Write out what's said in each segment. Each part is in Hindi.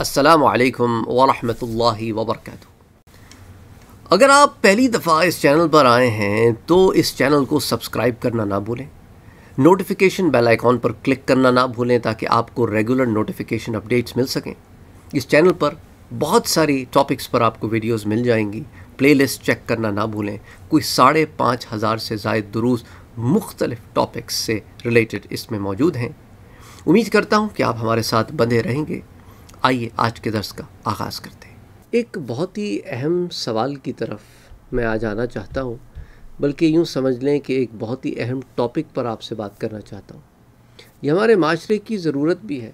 असलकम वरहि वबरक अगर आप पहली दफ़ा इस चैनल पर आए हैं तो इस चैनल को सब्सक्राइब करना ना भूलें नोटिफिकेशन बेल आइकॉन पर क्लिक करना ना भूलें ताकि आपको रेगुलर नोटिफिकेशन अपडेट्स मिल सकें इस चैनल पर बहुत सारी टॉपिक्स पर आपको वीडियोस मिल जाएंगी प्लेलिस्ट चेक करना ना भूलें कोई साढ़े पाँच हज़ार से जायद दुरूस मुख्तलिफ़ टॉपिक्स से रिलेटेड इसमें मौजूद हैं उम्मीद करता हूँ कि आप हमारे साथ बंधे रहेंगे आइए आज के दर्श का आगाज़ करते हैं एक बहुत ही अहम सवाल की तरफ मैं आज आना चाहता हूँ बल्कि यूँ समझ लें कि एक बहुत ही अहम टॉपिक पर आपसे बात करना चाहता हूँ ये हमारे माशरे की ज़रूरत भी है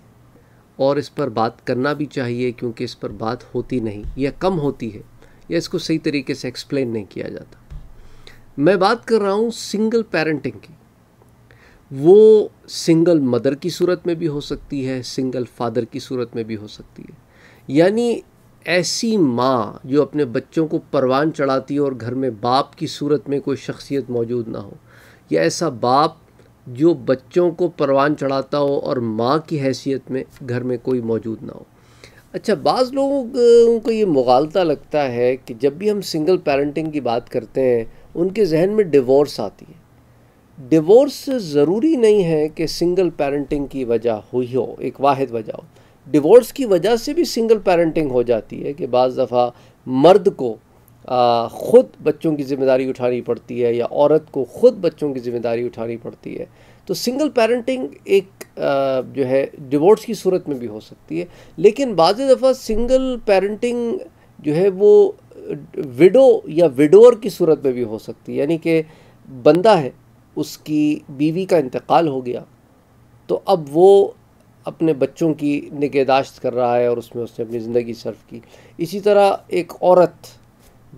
और इस पर बात करना भी चाहिए क्योंकि इस पर बात होती नहीं या कम होती है या इसको सही तरीके से एक्सप्लेन नहीं किया जाता मैं बात कर रहा हूँ सिंगल पेरेंटिंग की वो सिंगल मदर की सूरत में भी हो सकती है सिंगल फादर की सूरत में भी हो सकती है यानी ऐसी माँ जो अपने बच्चों को परवान चढ़ाती है और घर में बाप की सूरत में कोई शख्सियत मौजूद ना हो या ऐसा बाप जो बच्चों को परवान चढ़ाता हो और माँ की हैसियत में घर में कोई मौजूद ना हो अच्छा बाज़ लोगों को ये मुगालता लगता है कि जब भी हम सिंगल पेरेंटिंग की बात करते हैं उनके जहन में डिवोर्स आती है डिवोर्स ज़रूरी नहीं है कि सिंगल पेरेंटिंग की वजह हुई हो एक वाद वजह हो डिवोर्स की वजह से भी सिंगल पेरेंटिंग हो जाती है कि बज़ दफ़ा मर्द को आ, ख़ुद बच्चों की ज़िम्मेदारी उठानी पड़ती है या औरत को ख़ुद बच्चों की ज़िम्मेदारी उठानी पड़ती है तो सिंगल पेरेंटिंग एक आ, जो है डिवोर्स की सूरत में भी हो सकती है लेकिन बाज़ दफ़ा सिंगल पेरेंटिंग जो है वो विडो या विडोर की सूरत में भी हो सकती है यानी कि बंदा है उसकी बीवी का इंतकाल हो गया तो अब वो अपने बच्चों की निगहदाश्त कर रहा है और उसमें उसने अपनी ज़िंदगी सर्व की इसी तरह एक औरत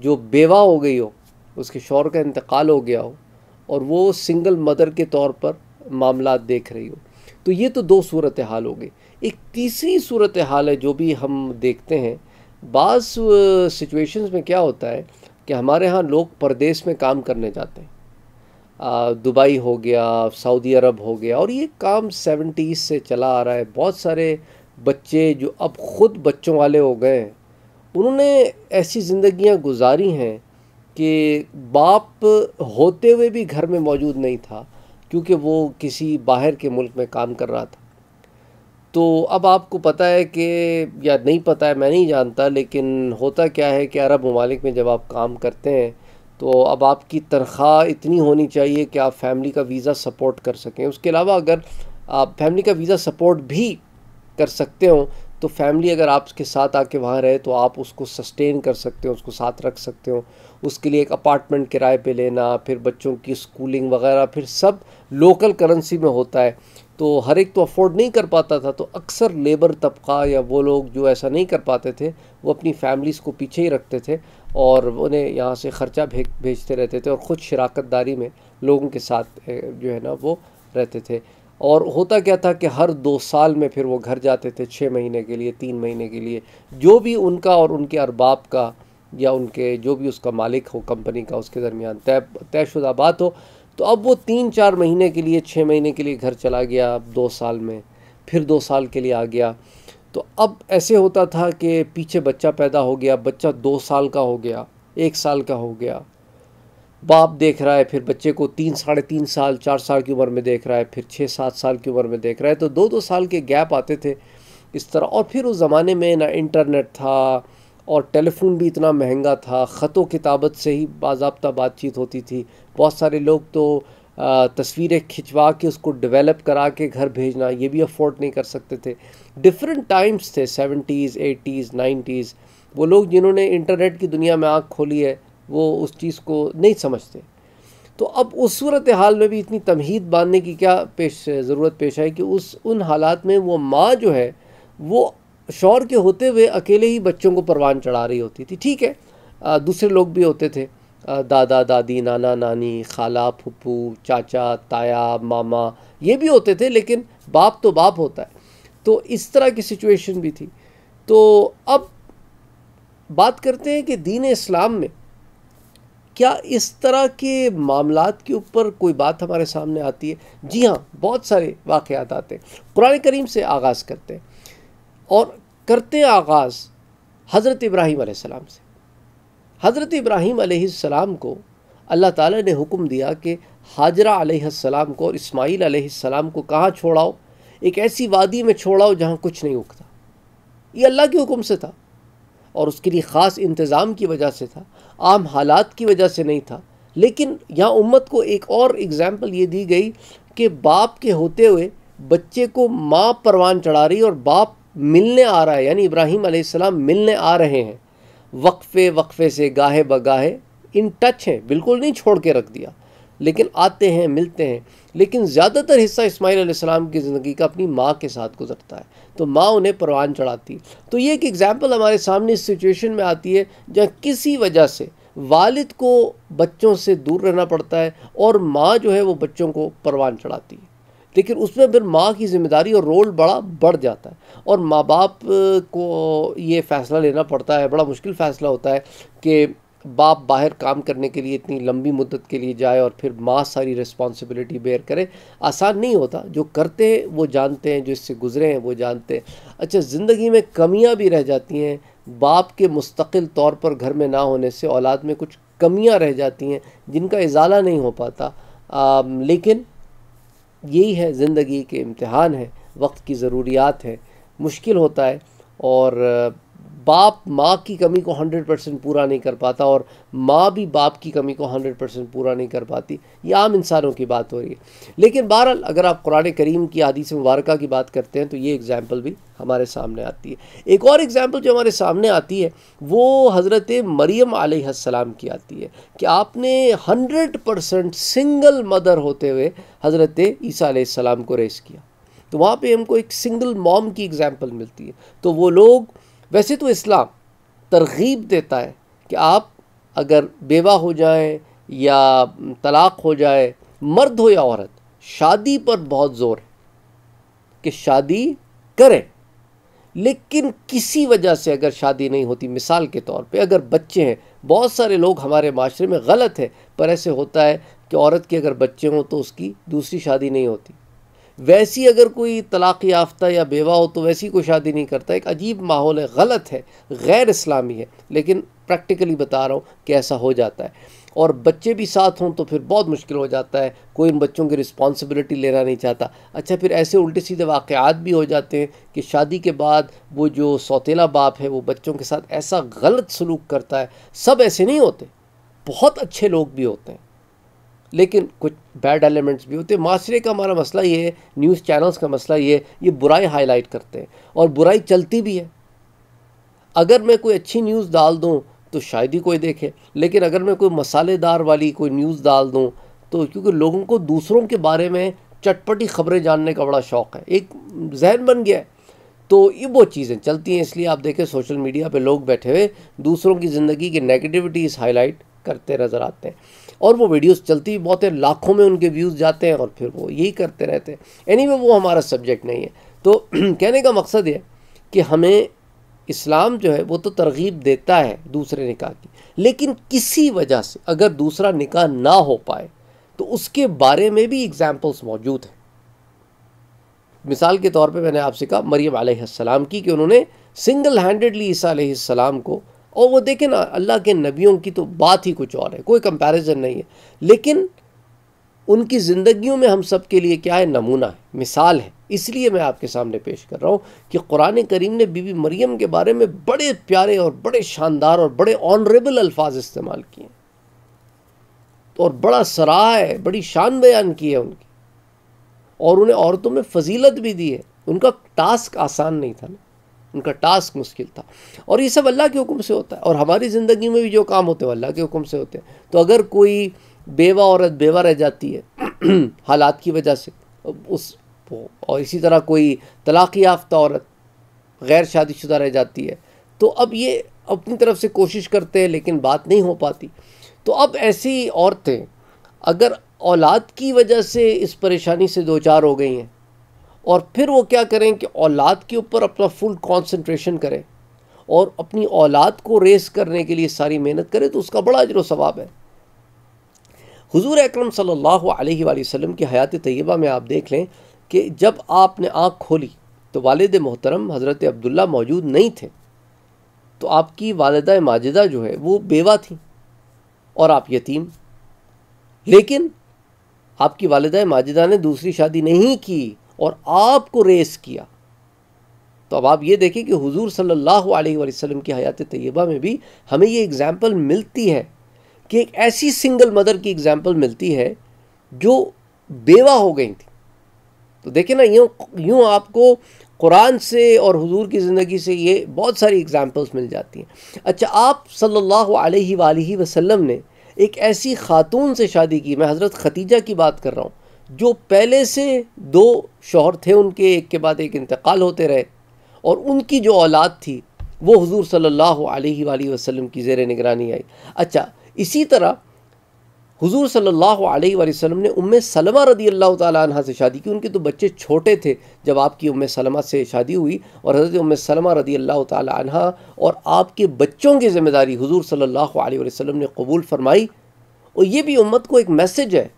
जो बेवा हो गई हो उसके शौर का इंतकाल हो गया हो और वो सिंगल मदर के तौर पर मामला देख रही हो तो ये तो दो सूरत हाल हो गई एक तीसरी सूरत हाल है जो भी हम देखते हैं बाज़ सिचुएशंस में क्या होता है कि हमारे यहाँ लोग परदेस में काम करने जाते हैं दुबई हो गया सऊदी अरब हो गया और ये काम सेवेंटीज़ से चला आ रहा है बहुत सारे बच्चे जो अब ख़ुद बच्चों वाले हो गए उन्होंने ऐसी ज़िंदियाँ गुजारी हैं कि बाप होते हुए भी घर में मौजूद नहीं था क्योंकि वो किसी बाहर के मुल्क में काम कर रहा था तो अब आपको पता है कि या नहीं पता है मैं नहीं जानता लेकिन होता क्या है कि अरब ममालिक में जब आप काम करते हैं तो अब आपकी तनख्वाह इतनी होनी चाहिए कि आप फैमिली का वीज़ा सपोर्ट कर सकें उसके अलावा अगर आप फैमिली का वीज़ा सपोर्ट भी कर सकते हो तो फैमिली अगर आपके साथ आके वहाँ रहे तो आप उसको सस्टेन कर सकते हो उसको साथ रख सकते हो उसके लिए एक अपार्टमेंट किराए पे लेना फिर बच्चों की स्कूलिंग वगैरह फिर सब लोकल करेंसी में होता है तो हर एक तो अफोर्ड नहीं कर पाता था तो अक्सर लेबर तबका या वो लोग जो ऐसा नहीं कर पाते थे वो अपनी फैमिलीज़ को पीछे ही रखते थे और उन्हें यहाँ से ख़र्चा भेज भेजते रहते थे और ख़ुद शराकत दारी में लोगों के साथ जो है ना वो रहते थे और होता क्या था कि हर दो साल में फिर वो घर जाते थे छः महीने के लिए तीन महीने के लिए जो भी उनका और उनके अरबाब का या उनके जो भी उसका मालिक हो कंपनी का उसके दरमियान तय तयशुदा बात हो तो अब वो तीन चार महीने के लिए छः महीने के लिए घर चला गया दो साल में फिर दो साल के लिए आ गया तो अब ऐसे होता था कि पीछे बच्चा पैदा हो गया बच्चा दो साल का हो गया एक साल का हो गया बाप देख रहा है फिर बच्चे को तीन साढ़े तीन साल चार साल की उम्र में देख रहा है फिर छः सात साल की उम्र में देख रहा है तो दो दो साल के गैप आते थे इस तरह और फिर उस ज़माने में ना इंटरनेट था और टेलीफोन भी इतना महंगा था ख़त किताबत से ही बाबा बातचीत होती थी बहुत सारे लोग तो तस्वीरें खिंचवा के उसको डेवलप करा के घर भेजना ये भी अफोर्ड नहीं कर सकते थे डिफरेंट टाइम्स थे सेवेंटीज़ एटीज़ नाइन्टीज़ वो लोग जिन्होंने इंटरनेट की दुनिया में आँख खोली है वो उस चीज़ को नहीं समझते तो अब उस सूरत हाल में भी इतनी तमहीद बांधने की क्या पेश ज़रूरत पेश आई कि उस उन हालात में वो माँ जो है वो शौर के होते हुए अकेले ही बच्चों को परवान चढ़ा रही होती थी ठीक है आ, दूसरे लोग भी होते थे आ, दादा दादी नाना नानी खाला फुप्पू चाचा ताया मामा ये भी होते थे लेकिन बाप तो बाप होता है तो इस तरह की सिचुएशन भी थी तो अब बात करते हैं कि दीन इस्लाम में क्या इस तरह के मामला के ऊपर कोई बात हमारे सामने आती है जी हाँ बहुत सारे वाक़ात आते हैं कुरान करीम से आगाज़ करते हैं और करते हैं आगाज़ हज़रत इब्राहीम सलाम से हज़रत इब्राहीम सलाम को अल्लाह ताला ने हुक्म दिया कि हाजरा सलाम को और इस्माईल सलाम को कहाँ छोड़ाओ एक ऐसी वादी में छोड़ा हो जहाँ कुछ नहीं उगता ये अल्लाह के हुक्म से था और उसके लिए ख़ास इंतज़ाम की वजह से था आम हालात की वजह से नहीं था लेकिन यहाँ उम्मत को एक और एग्ज़ाम्पल ये दी गई कि बाप के होते हुए बच्चे को माँ परवान चढ़ा रही और बाप मिलने आ रहा है यानी इब्राहिम आसमाम मिलने आ रहे हैं वक्फ़े वक्फ़े से गाहे बगाहे इन टच हैं बिल्कुल नहीं छोड़ के रख दिया लेकिन आते हैं मिलते हैं लेकिन ज़्यादातर हिस्सा इस्माईल सलाम की ज़िंदगी का अपनी माँ के साथ गुजरता है तो माँ उन्हें परवान चढ़ाती तो ये एक एग्ज़ाम्पल हमारे सामने इस सिचुएशन में आती है जहाँ किसी वजह से वालिद को बच्चों से दूर रहना पड़ता है और माँ जो है वो बच्चों को परवान चढ़ाती है लेकिन उसमें फिर माँ की जिम्मेदारी और रोल बड़ा बढ़ जाता है और माँ बाप को ये फ़ैसला लेना पड़ता है बड़ा मुश्किल फ़ैसला होता है कि बाप बाहर काम करने के लिए इतनी लंबी मुद्दत के लिए जाए और फिर माँ सारी रिस्पॉन्सिबिलिटी बेयर करे आसान नहीं होता जो करते हैं वो जानते हैं जो इससे गुजरे हैं वो जानते हैं अच्छा ज़िंदगी में कमियाँ भी रह जाती हैं बाप के मुस्तकिल तौर पर घर में ना होने से औलाद में कुछ कमियाँ रह जाती हैं जिनका इजाला नहीं हो पाता आ, लेकिन यही है ज़िंदगी के इम्तहान है वक्त की ज़रूरियात है मुश्किल होता है और बाप माँ की कमी को हंड्रेड परसेंट पूरा नहीं कर पाता और माँ भी बाप की कमी को हंड्रेड परसेंट पूरा नहीं कर पाती ये आम इंसानों की बात हो रही है लेकिन बहरहाल अगर आप कुरान करीम की आदि से मुबारक की बात करते हैं तो ये एग्ज़ाम्पल भी हमारे सामने आती है एक और एग्ज़ाम्पल जो हमारे सामने आती है वो हज़रत मरियम आलाम की आती है कि आपने हंड्रेड परसेंट सिंगल मदर होते हुए हज़रत ईसा को रेस किया तो वहाँ पर हमको एक सिंगल मॉम की एग्ज़ाम्पल मिलती है तो वो लोग वैसे तो इस्लाम तरगीब देता है कि आप अगर बेवा हो जाए या तलाक़ हो जाए मर्द हो या औरत शादी पर बहुत ज़ोर है कि शादी करें लेकिन किसी वजह से अगर शादी नहीं होती मिसाल के तौर पे अगर बच्चे हैं बहुत सारे लोग हमारे माशरे में गलत है पर ऐसे होता है कि औरत के अगर बच्चे हों तो उसकी दूसरी शादी नहीं होती वैसी अगर कोई तलाक़ याफ्ता या बेवा हो तो वैसी कोई शादी नहीं करता एक अजीब माहौल है गलत है गैर इस्लामी है लेकिन प्रैक्टिकली बता रहा हूँ कि ऐसा हो जाता है और बच्चे भी साथ हों तो फिर बहुत मुश्किल हो जाता है कोई इन बच्चों की रिस्पॉन्सिबिलिटी लेना नहीं चाहता अच्छा फिर ऐसे उल्टे सीधे वाक़ात भी हो जाते हैं कि शादी के बाद वो जो सौतेला बाप है वो बच्चों के साथ ऐसा गलत सलूक करता है सब ऐसे नहीं होते बहुत अच्छे लोग भी होते हैं लेकिन कुछ बैड एलिमेंट्स भी होते हैं माशरे का हमारा मसला ये है न्यूज़ चैनल्स का मसला ये है ये बुराई हाईलाइट करते हैं और बुराई चलती भी है अगर मैं कोई अच्छी न्यूज़ डाल दूँ तो शायद ही कोई देखे लेकिन अगर मैं कोई मसालेदार वाली कोई न्यूज़ डाल दूँ तो क्योंकि लोगों को दूसरों के बारे में चटपटी खबरें जानने का बड़ा शौक़ है एक जहन बन गया है तो ये वो चीज़ें चलती हैं इसलिए आप देखें सोशल मीडिया पे लोग बैठे हुए दूसरों की ज़िंदगी की नेगेटिविटीज़ हाईलाइट करते नज़र आते हैं और वो वीडियोस चलती बहुत है लाखों में उनके व्यूज़ जाते हैं और फिर वो यही करते रहते हैं एनी anyway, वो हमारा सब्जेक्ट नहीं है तो कहने का मकसद ये कि हमें इस्लाम जो है वो तो तरगीब देता है दूसरे निकाह की लेकिन किसी वजह से अगर दूसरा निकाह ना हो पाए तो उसके बारे में भी एग्ज़ाम्पल्स मौजूद हैं मिसाल के तौर पे मैंने आपसे कहा मरियम आसमाम की कि उन्होंने सिंगल हैंडेडली ईसा सलाम को और वो देखें ना अल्लाह के नबियों की तो बात ही कुछ और है कोई कंपैरिजन नहीं है लेकिन उनकी ज़िंदगियों में हम सब के लिए क्या है नमूना है मिसाल है इसलिए मैं आपके सामने पेश कर रहा हूँ कि कुरान करीम ने बीबी मरियम के बारे में बड़े प्यारे और बड़े शानदार और बड़े ऑनरेबल अल्फाज इस्तेमाल किए और बड़ा सराह है बड़ी शान बयान की है उनकी और उन्हें औरतों में फजीलत भी दी है उनका टास्क आसान नहीं था ना उनका टास्क मुश्किल था और ये सब अल्लाह के हुक्म से होता है और हमारी ज़िंदगी में भी जो काम होते हैं अल्लाह के हुक्म से होते हैं तो अगर कोई बेवा औरत बेवा रह जाती है हालात की वजह से उस और इसी तरह कोई तलाक़ याफ्ता औरत गैर शादीशुदा रह जाती है तो अब ये अपनी तरफ से कोशिश करते हैं लेकिन बात नहीं हो पाती तो अब ऐसी औरतें अगर औलाद की वजह से इस परेशानी से दो चार हो गई हैं और फिर वो क्या करें कि औलाद के ऊपर अपना फुल कंसंट्रेशन करें और अपनी औलाद को रेस करने के लिए सारी मेहनत करें तो उसका बड़ा अजर सवाब है हुजूर अकरम सल्लल्लाहु अलैहि वसल्लम की हयात तैयबा में आप देख लें कि जब आपने आँख खोली तो वालद मोहतरम हज़रत अब्दुल्ला मौजूद नहीं थे तो आपकी वालदा माजिदा जो है वो बेवा थी और आप यतीम लेकिन आपकी वालदा माजिदा ने दूसरी शादी नहीं की और आपको रेस किया तो अब आप ये देखें कि हुजूर सल्लल्लाहु अलैहि वसल्लम की हयात तैयबा में भी हमें ये एग्ज़ाम्पल मिलती है कि एक ऐसी सिंगल मदर की एग्ज़ाम्पल मिलती है जो बेवा हो गई थी तो देखें ना यूँ यूँ आपको कुरान से और हुजूर की ज़िंदगी से ये बहुत सारी एग्ज़ाम्पल्स मिल जाती हैं अच्छा आप सल्लल्लाहु अलैहि वसल्लम ने एक ऐसी खातून से शादी की मैं हज़रत खतीजा की बात कर रहा हूँ जो पहले से दो शोहर थे उनके एक के बाद एक इंतकाल होते रहे और उनकी जो औलाद थी वो हुजूर सल्लल्लाहु अलैहि वसल्लम की जेर निगरानी आई अच्छा इसी तरह हुजूर सल्लल्लाहु अलैहि वसल्लम ने उम सलमा रदी अल्लाह तह से शादी की उनके तो बच्चे छोटे थे जब आपकी उम सलमा से शादी हुई और हज़रत उम सलमा रदी अल्लाह तह और आपके बच्चों की ज़िम्मेदारी हुजूर सल्लल्लाहु अलैहि वसल्लम ने कबूल फरमाई और ये भी उम्मत को एक मैसेज है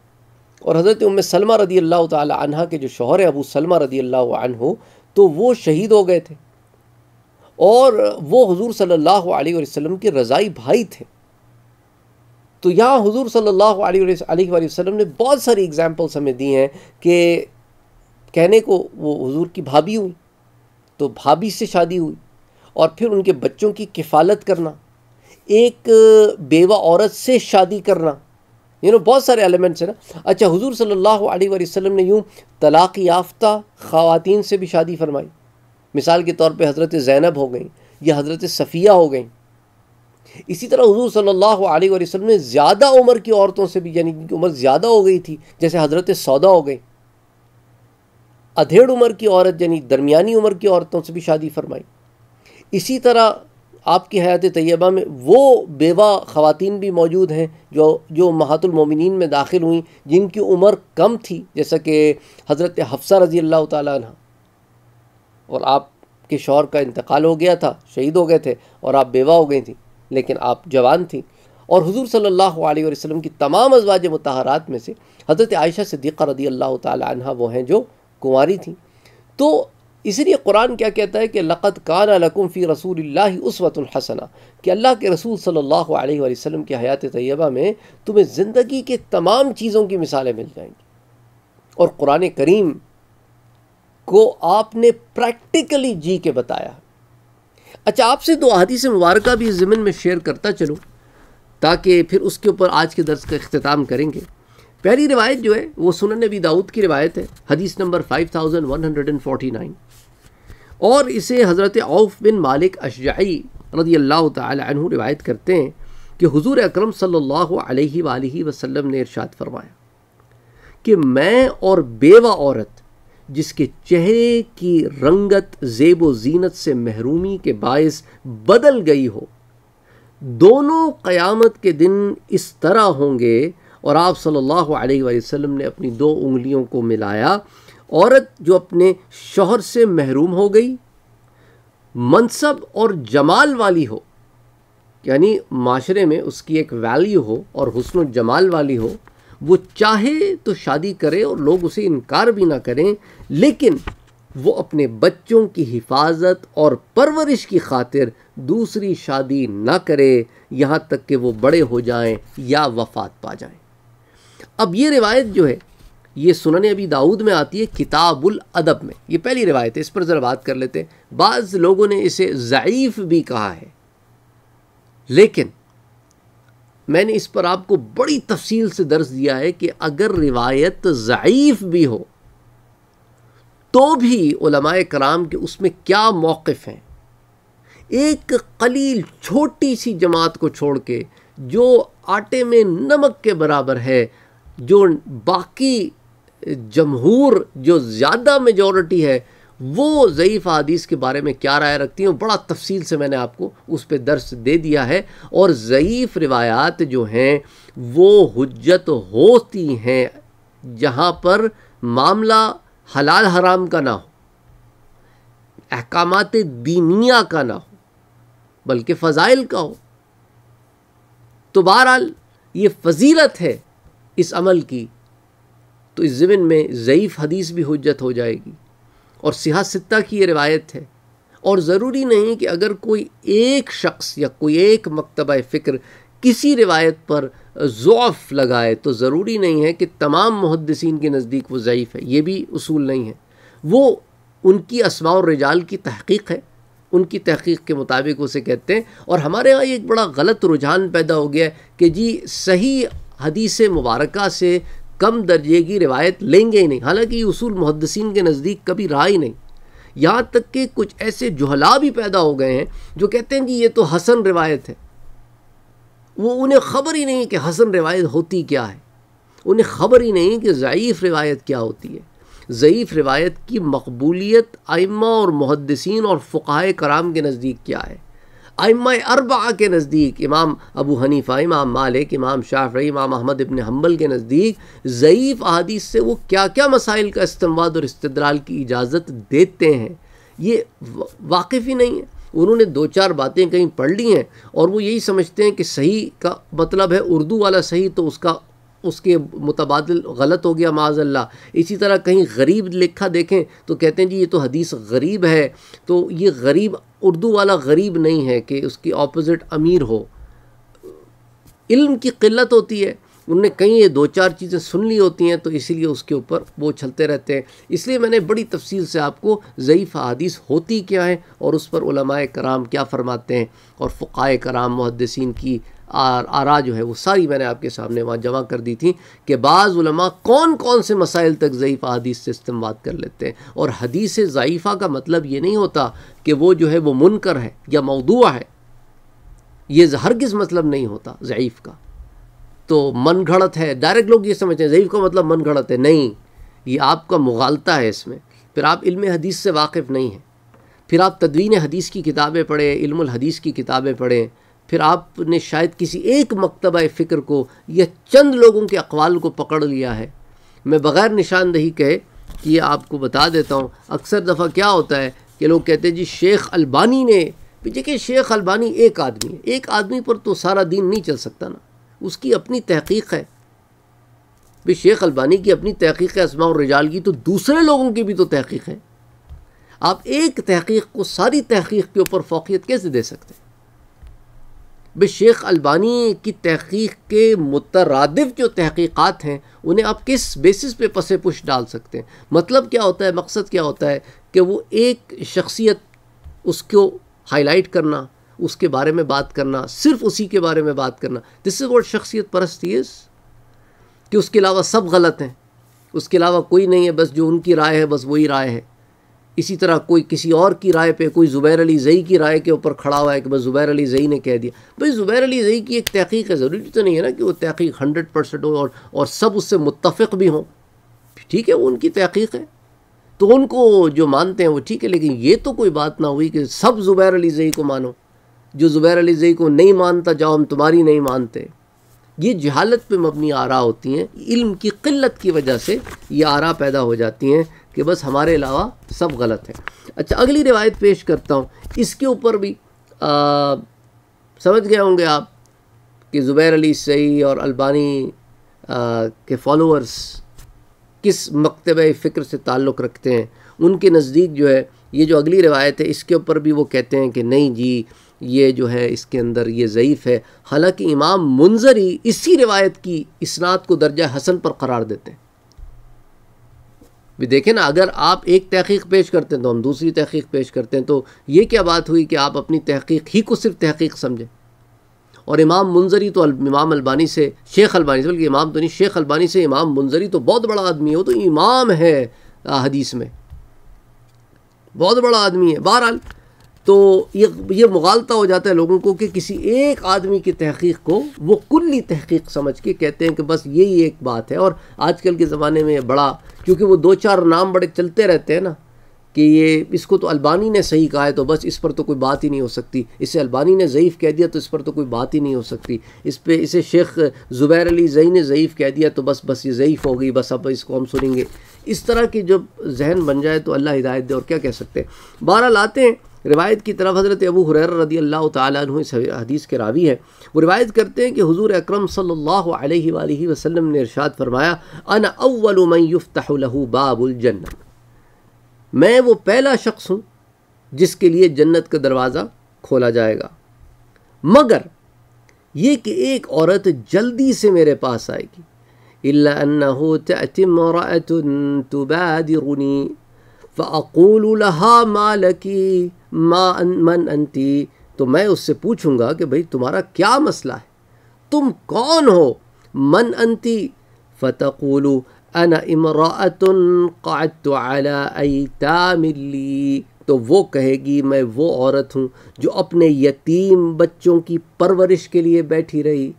और हज़रत उम सलमा रदी अल्लाह तह के जो शोहर अबू सलमा रदी अल्लाह तो वो शहीद हो गए थे और वो हजूर सल्ला वसम के रज़ाई भाई थे तो यहाँ हजूर सल्ला वसम ने बहुत सारी एग्ज़ाम्पल्स हमें दी हैं कि कहने को वो हजूर की भाभी हुई तो भाभी से शादी हुई और फिर उनके बच्चों की किफ़ालत करना एक बेवा औरत से शादी करना यू नो बहुत सारे एलिमेंट्स हैं ना अच्छा हुजूर सल्लल्लाहु अलैहि वसल्लम ने यूँ तलाक़ याफ्ता ख़वातीन से भी शादी फरमाई मिसाल के तौर पे हज़रत ज़ैनब हो गई या हज़रत सफ़िया हो गई इसी तरह हुजूर सल्लल्लाहु अलैहि वसल्लम ने ज़्यादा उम्र की औरतों से भी यानी उम्र ज़्यादा हो गई थी जैसे हज़रत सौदा हो गई अधेड़ उम्र की औरत यानी दरमिया उम्र की औरतों से भी शादी फरमाई इसी तरह आपकी हयात तैयबा में वो बेवा ख़वान भी मौजूद हैं जो जो महातुलमोमिन में दाखिल हुई जिनकी उम्र कम थी जैसा कि हज़रत हफ्सा रज़ी अल्लाह तह और आपके शौर का इंतकाल हो गया था शहीद हो गए थे और आप बेवा हो गई थी लेकिन आप जवान थी और हजूर सल्ला वसलम की तमाम अजवाज मतहारात में से हज़रत आयशा सिद्दीक़ा रदी अल्लाह तह वो हैं जो कुंवारी थी तो इसलिए कुरान क्या कहता है कि लक़त काना लकुम फ़ी रसूल उसवतुलहसना कि अल्लाह के रसूल सल्लल्लाहु अलैहि वसल्लम की हयात तय्यबा में तुम्हें ज़िंदगी के तमाम चीज़ों की मिसालें मिल जाएंगी और कुरान करीम को आपने प्रैक्टिकली जी के बताया अच्छा आपसे दो हदीस मुबारक भी ज़मीन में शेयर करता चलूँ ताकि फिर उसके ऊपर आज के दर्ज का अख्ताम करेंगे पहली रिवायत जो है वो सुन नबी दाऊद की रिवायत है हदीस नंबर 5149 और इसे हज़रत औफ बिन मालिक अशजाई रदी अल्लाह तु रिवायत करते हैं कि हुजूर अकरम सल्लल्लाहु अलैहि वसल्लम ने इरशाद फरमाया कि मैं और बेवा औरत जिसके चेहरे की रंगत जेब व जीनत से महरूमी के बायस बदल गई हो दोनों क़यामत के दिन इस तरह होंगे और आप सल्लल्लाहु अलैहि वसल्लम ने अपनी दो उंगलियों को मिलाया औरत जो अपने शोहर से महरूम हो गई मनसब और जमाल वाली हो यानी माशरे में उसकी एक वैल्यू हो और हसन जमाल वाली हो वो चाहे तो शादी करे और लोग उसे इनकार भी ना करें लेकिन वो अपने बच्चों की हिफाजत और परवरिश की खातिर दूसरी शादी ना करे यहाँ तक कि वो बड़े हो जाएं या वफात पा जाएं अब ये रिवायत जो है ये सुनने अभी दाऊद में आती है किताबुल अदब में ये पहली रिवायत है इस पर ज़रा बात कर लेते हैं बाज़ लोगों ने इसे ज़ईफ़ भी कहा है लेकिन मैंने इस पर आपको बड़ी तफसील से दर्ज दिया है कि अगर रिवायत ज़ईफ़ भी हो तो भी उलमाए कराम के उसमें क्या मौक़ हैं एक कलील छोटी सी जमात को छोड़ के जो आटे में नमक के बराबर है जो बाकी जमहूर जो ज़्यादा मेजॉरिटी है वो ज़यीफ़ हदीस के बारे में क्या राय रखती हैं बड़ा तफसील से मैंने आपको उस पर दर्स दे दिया है और ज़यीफ़ रिवायात जो हैं वो हजत होती हैं जहाँ पर मामला हलाल हराम का ना हो अहकाम दीनिया का ना हो बल्कि फ़ज़ाइल का हो तो बहरहाल ये फजीलत है इस अमल की तो इस ज़मीन में ज़यीफ़ हदीस भी हजत हो जाएगी और सिहा सित्ता की ये रिवायत है और ज़रूरी नहीं कि अगर कोई एक शख्स या कोई एक मकतबा फ़िक्र किसी रिवायत पर ज़ौफ़ लगाए तो ज़रूरी नहीं है कि तमाम मुहदसिन के नज़दीक वो ज़यीफ़ है ये भी असूल नहीं है वो उनकी असमा और रिजाल की तहकीक है उनकी तहकीक के मुताबिक उसे कहते हैं और हमारे यहाँ एक बड़ा गलत रुझान पैदा हो गया है कि जी सही हदीस मुबारक से कम दर्जे की रिवायत लेंगे ही नहीं हालांकि उसूल मुहदसिन के नज़दीक कभी रहा ही नहीं यहाँ तक कि कुछ ऐसे जहला भी पैदा हो गए हैं जो कहते हैं कि ये तो हसन रिवायत है वो उन्हें खबर ही नहीं कि हसन रिवायत होती क्या है उन्हें खबर ही नहीं कि ज़यीफ़ रिवायत क्या होती है ज़यीफ़ रिवायत की मकबूलीत आइमा और मुहदसिन और फ़ुकाए कराम के नज़दीक क्या है आम अरबा के नज़दीक इमाम अबू हनीफ़ा इमाम मालिक इमाम शाफी इमाम अहमद इबन हम्बल के नज़दीक ज़यीफ़ अदीस से वो क्या क्या मसाइल का इस्तेमाल और इस्तदलाल की इजाज़त देते हैं ये वाकिफ़ ही नहीं है उन्होंने दो चार बातें कहीं पढ़ ली हैं और वो यही समझते हैं कि सही का मतलब है उर्दू वाला सही तो उसका उसके मुतबाद गलत हो गया माजल्ला इसी तरह कहीं गरीब लिखा देखें तो कहते हैं जी ये तो हदीस गरीब है तो ये गरीब उर्दू वाला गरीब नहीं है कि उसकी ऑपोजिट अमीर हो इल्म की किल्लत होती है उनने कहीं ये दो चार चीज़ें सुन ली होती हैं तो इसीलिए उसके ऊपर वो चलते रहते हैं इसलिए मैंने बड़ी तफसील से आपको ज़यीफ़ अदीस होती क्या है और उस पर कराम क्या फ़रमाते हैं और फ़ुकाए कराम मुहदसिन की आरा जो है वो सारी मैंने आपके सामने वहाँ जमा कर दी थी कि बाज़ कौन कौन से मसाइल तक ज़यीफ़ हदीस से इस्तेमाल कर लेते हैं और हदीस ज़यीफ़ा का मतलब ये नहीं होता कि वो जो है वो मुनकर है या मौदुआ है ये हर किस मतलब नहीं होता ज़यीफ़ का तो मन घड़त है डायरेक्ट लोग ये समझते हैं ज़यीफ़ का मतलब मन घड़त है नहीं ये आपका मुगालता है इसमें फिर आप इल्म हदीस से वाकिफ़ नहीं हैं फिर आप तदवीन हदीस की किताबें पढ़ें इल्म हदीस की किताबें पढ़ें फिर आपने शायद किसी एक मकतबा फ़िक्र को या चंद लोगों के अकवाल को पकड़ लिया है मैं बग़ैर निशानदही कहे कि ये आपको बता देता हूँ अक्सर दफ़ा क्या होता है कि लोग कहते हैं जी शेख अलबानी ने देखिए शेख अलबानी एक आदमी है एक आदमी पर तो सारा दिन नहीं चल सकता ना उसकी अपनी तहकीक है भी शेख अलबानी की अपनी तहकीक असमा और रिजाल की तो दूसरे लोगों की भी तो तहकीक है आप एक तहकीक को सारी तहकीक के ऊपर फोकियत कैसे दे सकते हैं ब शेख अल्बानी की तहकीक के मुतरद जो तहकीक़ात हैं उन्हें आप किस बेसिस पे पसे पुश डाल सकते हैं मतलब क्या होता है मकसद क्या होता है कि वो एक शख्सियत उसको हाईलाइट करना उसके बारे में बात करना सिर्फ उसी के बारे में बात करना दिस इज़ वॉट शख्सियत परस्ती कि उसके अलावा सब गलत हैं उसके अलावा कोई नहीं है बस जो उनकी राय है बस वही राय है इसी तरह कोई किसी और की राय पे कोई ज़ुबैर अली जई की राय के ऊपर खड़ा हुआ है कि बस ज़ुबैर अली जई ने कह दिया भाई ज़ुबैर अली जई की एक तहकीक है ज़रूरी तो नहीं है ना कि वो तहकीक हंड्रेड परसेंट हो और, और सब उससे मुतफ़ भी हों ठीक है वो उनकी तहकीक है तो उनको जो मानते हैं वो ठीक है लेकिन ये तो कोई बात ना हुई कि सब ज़ुबैर अली जई को मानो जो ज़ुबैर अली जई को नहीं मानता जाओ हम तुम्हारी नहीं मानते ये जहालत पर मबनी आरा होती हैं इल्म की किल्लत की वजह से ये आरा पैदा हो जाती हैं कि बस हमारे अलावा सब गलत है अच्छा अगली रिवायत पेश करता हूँ इसके ऊपर भी आ, समझ गए होंगे आप कि ज़ुबैर अली सई और अल्बानी आ, के फॉलोअर्स किस मकतब फ़िक्र से ताल्लुक़ रखते हैं उनके नज़दीक जो है ये जो अगली रिवायत है इसके ऊपर भी वो कहते हैं कि नहीं जी ये जो है इसके अंदर ये ज़यीफ़ है हालांकि इमाम मुंजरी इसी रिवायत की इसनात को दर्जा हसन पर करार देते हैं भी देखें ना अगर आप एक तहकीक पेश करते हैं तो हम दूसरी तहकीक पेश करते हैं तो ये क्या बात हुई कि आप अपनी तहकीक ही को सिर्फ तहकीक समझें और इमाम मुंजरी तो इमाम अलबानी से शेख अलबानी से बल्कि इमाम तो नहीं शेख अलबानी से इमाम मुंजरी तो बहुत बड़ा आदमी है वो तो इमाम है हदीस में बहुत बड़ा आदमी है बहरहाल तो ये ये मुगालता हो जाता है लोगों को कि किसी एक आदमी की तहकीक को वो कुल्ली तहकीक समझ के कहते हैं कि बस यही एक बात है और आजकल के ज़माने में बड़ा क्योंकि वो दो चार नाम बड़े चलते रहते हैं ना कि ये इसको तो अल्बानी ने सही कहा है तो बस इस पर तो कोई बात ही नहीं हो सकती इसे अल्बानी ने ज़यीफ़ कह दिया तो इस पर तो कोई बात ही नहीं हो सकती इस पर इसे शेख ज़ुबैर अली जई ने ज़यीफ़ कह दिया तो बस बस ये ज़यीफ़ हो गई बस अब इसको हम सुनेंगे इस तरह की जब जहन बन जाए तो अल्लाह हिदायत दे और क्या कह सकते हैं बहरहाल आते हैं रिवायत की तरफ हज़रत अबू हुरर रदी अल्लाह तु इस हदीस के रावी हैं वो रिवायत करते हैं कि हजूर अक्रम सल्लल्लाहु वसलम ने इरशाद फरमाया अन अव्वल बाबुलजन्नत मैं वो पहला शख्स हूँ जिसके लिए जन्नत का दरवाज़ा खोला जाएगा मगर ये कि एक औरत जल्दी से मेरे पास आएगी अन्ना हो फ़ाकूल मा लकी मा अन मन अंती तो मैं उससे पूछूंगा कि भाई तुम्हारा क्या मसला है तुम कौन हो मन अंती फ़तकूल अन इमरातन तो वो कहेगी मैं वो औरत हूँ जो अपने यतीम बच्चों की परवरिश के लिए बैठी रही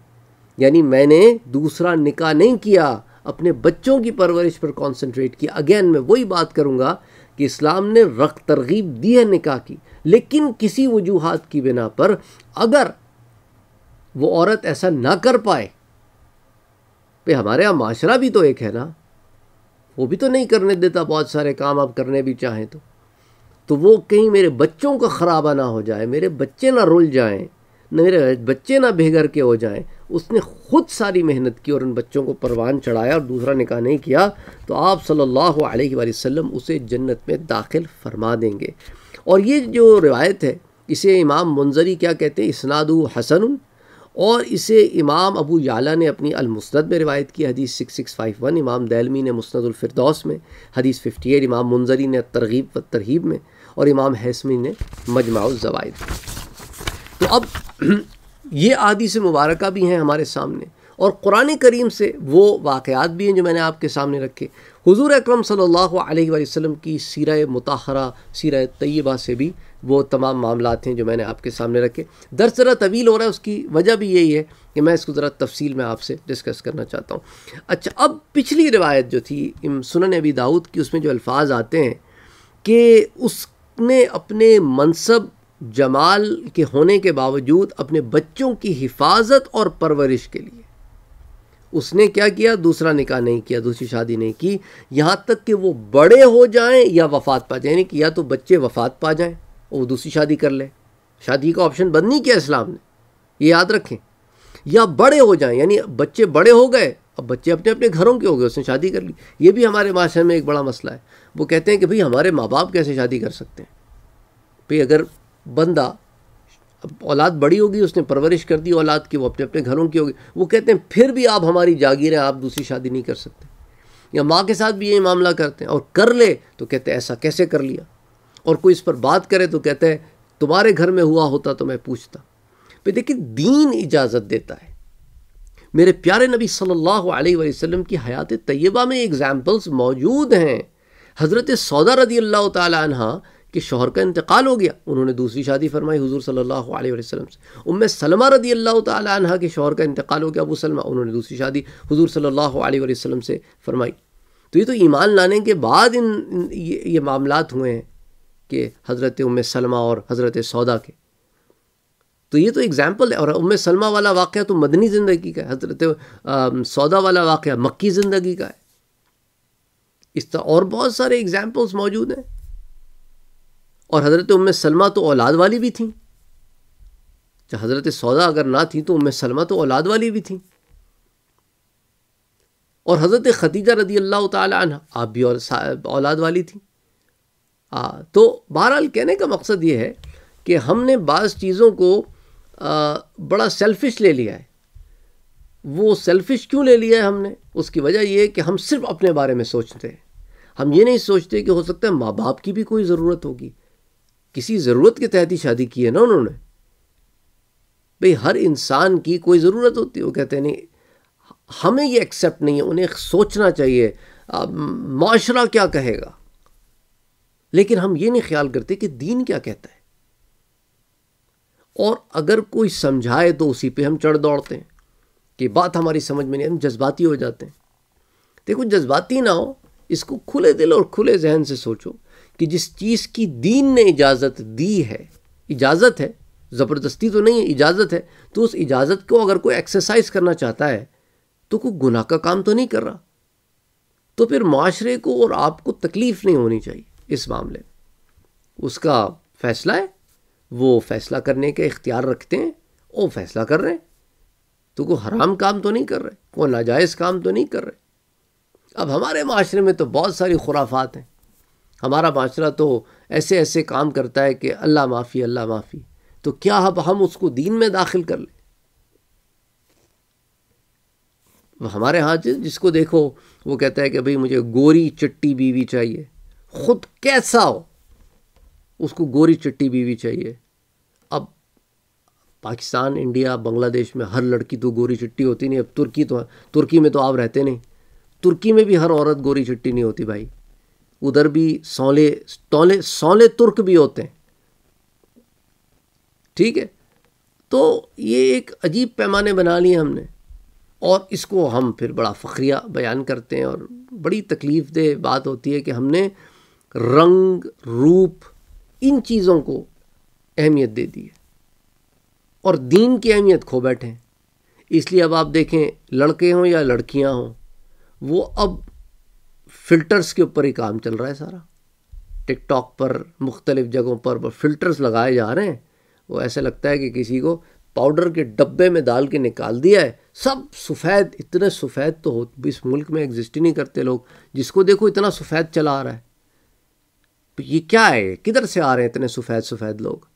यानी मैंने दूसरा निकाह नहीं किया अपने बच्चों की परवरिश पर कंसंट्रेट किया अगेन मैं वही बात करूँगा कि इस्लाम ने वक्त तरगीब दी है निकाह की लेकिन किसी वजूहत की बिना पर अगर वो औरत ऐसा ना कर पाए पे हमारे यहाँ माशरा भी तो एक है ना वो भी तो नहीं करने देता बहुत सारे काम आप करने भी चाहें तो तो वो कहीं मेरे बच्चों का ख़राबा ना हो जाए मेरे बच्चे ना रुल जाएँ ना मेरे बच्चे ना बेघर के हो जाएँ उसने खुद सारी मेहनत की और उन बच्चों को परवान चढ़ाया और दूसरा निकाह नहीं किया तो आप सल्लल्लाहु अलैहि वसल्लम उसे जन्नत में दाखिल फरमा देंगे और ये जो रिवायत है इसे इमाम मुंजरी क्या कहते हैं इसनादु हसन और इसे इमाम अबू याला ने अपनी अलमुस्त में रिवायत की हदीस सिक्स सिक्स फाइव वन इमाम दैलमी ने मुस्ंदफ़रदौस में हदीस फिफ्टी एट इमाम मुंजरी ने तरगीब व तरहीब में और इमाम हैसमी ने मजमाउल जवायद तो अब ये आदि से मुबारक भी हैं हमारे सामने और कुरान करीम से वो वाक़ात भी हैं जो मैंने आपके सामने रखे हुजूर अकरम सल्लल्लाहु अलैहि वसल्लम की सीरा मुताहरा सीरा तय्यबा से भी वो तमाम मामला हैं जो मैंने आपके सामने रखे दर ज़रा तवील हो रहा है उसकी वजह भी यही है कि मैं इसको ज़रा तफसील में आपसे डिस्कस करना चाहता हूँ अच्छा अब पिछली रिवायत जो थी सुन अबी दाऊद की उसमें जो अल्फाज आते हैं कि उसने अपने मनसब जमाल के होने के बावजूद अपने बच्चों की हिफाजत और परवरिश के लिए उसने क्या किया दूसरा निकाह नहीं किया दूसरी शादी नहीं की यहाँ तक कि वो बड़े हो जाएं या वफात पा जाए यानी कि या तो बच्चे वफात पा जाएं और वो दूसरी शादी कर लें शादी का ऑप्शन बंद नहीं किया इस्लाम ने ये याद रखें या बड़े हो जाएं यानी बच्चे बड़े हो गए अब बच्चे अपने अपने घरों के हो गए उसने शादी कर ली ये भी हमारे माशरे में एक बड़ा मसला है वो कहते हैं कि भाई हमारे माँ बाप कैसे शादी कर सकते हैं भाई अगर बंदा औलाद बड़ी होगी उसने परवरिश कर दी औलाद की वो अपने अपने घरों की होगी वो कहते हैं फिर भी आप हमारी जागीर हैं आप दूसरी शादी नहीं कर सकते या माँ के साथ भी ये मामला करते हैं और कर ले तो कहते हैं ऐसा कैसे कर लिया और कोई इस पर बात करे तो कहते हैं तुम्हारे घर में हुआ होता तो मैं पूछता भाई देखिए दीन इजाज़त देता है मेरे प्यारे नबी सल्लल्लाहु अलैहि वसल्लम की हयात तय्यबा में एग्ज़ाम्पल्स मौजूद हैं हज़रत सौदा रदी अल्लाह तहा कि शोहर का इंतकाल हो गया उन्होंने दूसरी शादी फरमाई हुजूर सल्लल्लाहु अलैहि वसल्लम से उम सलमा रदी अल्लाह तह के शोहर का इंतकाल हो गया अबू सलमा उन्होंने दूसरी शादी हुजूर सल्लल्लाहु अलैहि वसल्लम से फरमाई तो ये तो ईमान लाने के बाद इन ये, ये मामलात हुए हैं कि हज़रत उम सलमा और हज़रत सौदा के तो ये तो एग्ज़ाम्पल है और उम सलमा वाला वाक़ तो मदनी ज़िंदगी का है हज़रत सौदा वाला वाक़ मक्की ज़िंदगी का है इस तरह और बहुत सारे एग्ज़ाम्पल्स मौजूद हैं और हज़रत उम सलमा तो औलाद वाली भी थी तो हज़रत सौदा अगर ना थी तो उम सलमा तो औलाद वाली भी थी और हज़रत खदीजा रदी अल्लाह तह आप भी औलाद वाली थी आ, तो बहरहाल कहने का मकसद ये है कि हमने बाज़ चीज़ों को आ, बड़ा सेल्फिश ले लिया है वो सेल्फिश क्यों ले लिया है हमने उसकी वजह यह है कि हम सिर्फ अपने बारे में सोचते हैं हम ये नहीं सोचते कि हो सकता है माँ बाप की भी कोई ज़रूरत होगी किसी ज़रूरत के तहत ही शादी की है ना उन्होंने भाई हर इंसान की कोई ज़रूरत होती है वो कहते हैं नहीं हमें ये एक्सेप्ट नहीं है उन्हें सोचना चाहिए माशरा क्या कहेगा लेकिन हम ये नहीं ख्याल करते कि दीन क्या कहता है और अगर कोई समझाए तो उसी पे हम चढ़ दौड़ते हैं कि बात हमारी समझ में नहीं हम जज्बाती हो जाते हैं देखो जज्बाती ना हो इसको खुले दिल और खुले जहन से सोचो कि जिस चीज़ की दीन ने इजाज़त दी है इजाज़त है ज़बरदस्ती तो नहीं है इजाज़त है तो उस इजाज़त को अगर कोई एक्सरसाइज करना चाहता है तो कोई गुनाह का काम तो नहीं कर रहा तो फिर माशरे को और आपको तकलीफ़ नहीं होनी चाहिए इस मामले में उसका फ़ैसला है वो फ़ैसला करने के इख्तियार रखते हैं और फ़ैसला कर रहे हैं तो कोई हराम काम तो नहीं कर रहे कोई नाजायज़ काम तो नहीं कर रहे अब हमारे माशरे में तो बहुत सारी खुराफात हैं हमारा माशरा तो ऐसे ऐसे काम करता है कि अल्लाह माफ़ी अल्लाह माफ़ी तो क्या अब हम उसको दीन में दाखिल कर लें हमारे यहाँ जिसको देखो वो कहता है कि भाई मुझे गोरी चिट्टी बीवी चाहिए खुद कैसा हो उसको गोरी चट्टी बीवी चाहिए अब पाकिस्तान इंडिया बांग्लादेश में हर लड़की तो गोरी चिट्टी होती नहीं अब तुर्की तो तुर्की में तो आप रहते नहीं तुर्की में भी हर औरत गोरी चिट्टी नहीं होती भाई उधर भी सौले तोले सौले तुर्क भी होते हैं ठीक है तो ये एक अजीब पैमाने बना लिए हमने और इसको हम फिर बड़ा फ़ख्रिया बयान करते हैं और बड़ी तकलीफ़ दे बात होती है कि हमने रंग रूप इन चीज़ों को अहमियत दे दी है और दीन की अहमियत खो बैठे हैं इसलिए अब आप देखें लड़के हों या लड़कियां हों वो अब फिल्टर्स के ऊपर ही काम चल रहा है सारा टिकटॉक पर मुख्तलिफ़ जगहों पर फिल्टर्स लगाए जा रहे हैं वो ऐसे लगता है कि किसी को पाउडर के डब्बे में डाल के निकाल दिया है सब सफ़ेद इतने सफ़ेद तो हो इस मुल्क में एग्जिस्ट ही नहीं करते लोग जिसको देखो इतना सफ़ेद चला आ रहा है तो ये क्या है किधर से आ रहे हैं इतने सफ़ेद सफ़ेद लोग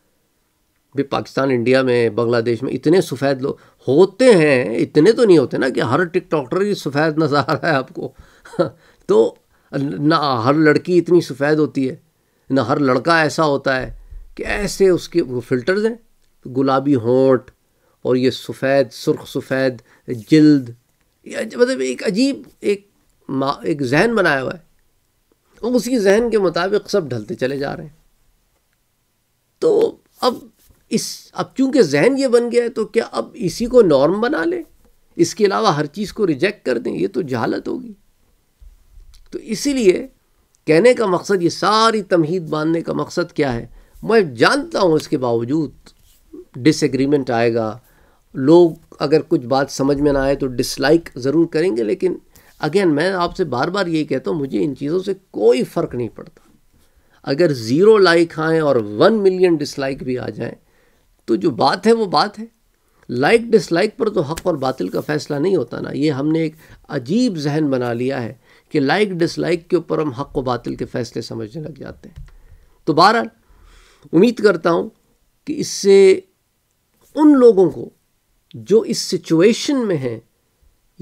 भी पाकिस्तान इंडिया में बांग्लादेश में इतने सफ़ेद लोग होते हैं इतने तो नहीं होते ना कि हर टिकटॉकर ही सफ़ेद नज़र आ रहा है आपको तो ना हर लड़की इतनी सफ़ेद होती है ना हर लड़का ऐसा होता है कि ऐसे उसके वो फिल्टर्स हैं तो गुलाबी होंठ और ये सफ़ेद सुर्ख सफ़ेद जल्द मतलब एक अजीब एक एक जहन बनाया हुआ है और उसी जहन के मुताबिक सब ढलते चले जा रहे हैं तो अब इस अब चूंकि जहन ये बन गया है तो क्या अब इसी को नॉर्म बना लें इसके अलावा हर चीज़ को रिजेक्ट कर दें ये तो जहालत होगी तो इसीलिए कहने का मकसद ये सारी तमहीद बांधने का मकसद क्या है मैं जानता हूँ इसके बावजूद डिसएग्रीमेंट आएगा लोग अगर कुछ बात समझ में ना आए तो डिसलाइक ज़रूर करेंगे लेकिन अगेन मैं आपसे बार बार ये कहता हूँ मुझे इन चीज़ों से कोई फ़र्क नहीं पड़ता अगर ज़ीरो लाइक आएँ और वन मिलियन डिसलाइक भी आ जाएँ तो जो बात है वो बात है लाइक डिसलाइक पर तो हक़ और बातिल का फ़ैसला नहीं होता ना ये हमने एक अजीब जहन बना लिया है कि लाइक डिसलाइक के ऊपर हम हक़ व बातिल के फ़ैसले समझने लग जाते हैं तो बहरहाल उम्मीद करता हूँ कि इससे उन लोगों को जो इस सिचुएशन में हैं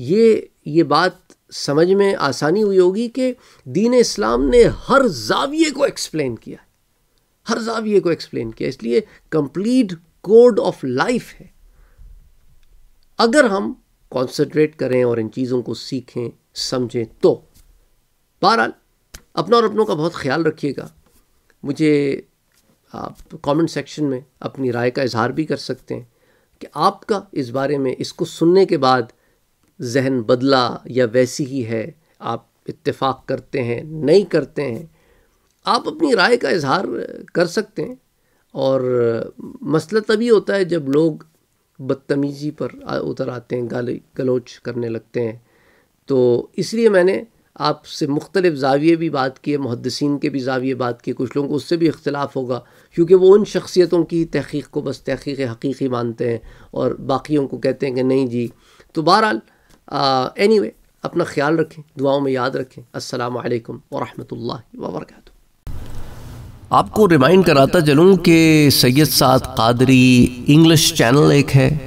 ये ये बात समझ में आसानी हुई होगी कि दीन इस्लाम ने हर जाविये को एक्सप्लेन किया हर जाविये को एक्सप्लेन किया इसलिए कंप्लीट कोड ऑफ लाइफ है अगर हम कॉन्सनट्रेट करें और इन चीज़ों को सीखें समझें तो बहरहाल अपना और अपनों का बहुत ख्याल रखिएगा मुझे आप कमेंट सेक्शन में अपनी राय का इजहार भी कर सकते हैं कि आपका इस बारे में इसको सुनने के बाद जहन बदला या वैसी ही है आप इत्तेफाक करते हैं नहीं करते हैं आप अपनी राय का इजहार कर सकते हैं और मसला तभी होता है जब लोग बदतमीज़ी पर उतर आते हैं गाली गलोच करने लगते हैं तो इसलिए मैंने आपसे मुख्तलिफ़ जाविये भी बात किए मुहदसिन के भी जाविये बात किए कुछ लोगों को उससे भी इख्तलाफ होगा क्योंकि वो उन शख्सियतों की तहकीक को बस तहकीक हकीकी मानते हैं और बाकियों को कहते हैं कि नहीं जी तो बहरहाल एनी वे अपना ख्याल रखें दुआओं में याद रखें असलकम वरहमल वर्क आपको रिमाइंड कराता चलूँ कि सैयद साद कादरी इंग्लिश चैनल एक है